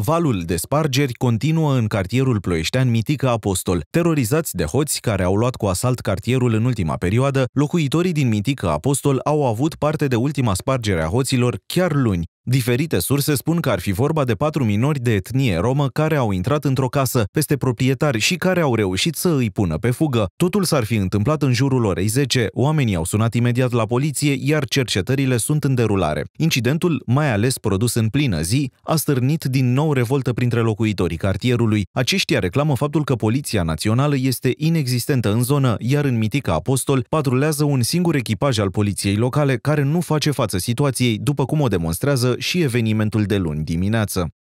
Valul de spargeri continuă în cartierul ploieștean Mitică Apostol. Terorizați de hoți care au luat cu asalt cartierul în ultima perioadă, locuitorii din Mitică Apostol au avut parte de ultima spargere a hoților chiar luni, Diferite surse spun că ar fi vorba de patru minori de etnie romă care au intrat într-o casă peste proprietari și care au reușit să îi pună pe fugă. Totul s-ar fi întâmplat în jurul orei 10, oamenii au sunat imediat la poliție, iar cercetările sunt în derulare. Incidentul, mai ales produs în plină zi, a stârnit din nou revoltă printre locuitorii cartierului. Aceștia reclamă faptul că Poliția Națională este inexistentă în zonă, iar în Mitica Apostol patrulează un singur echipaj al poliției locale care nu face față situației, după cum o demonstrează și evenimentul de luni dimineață.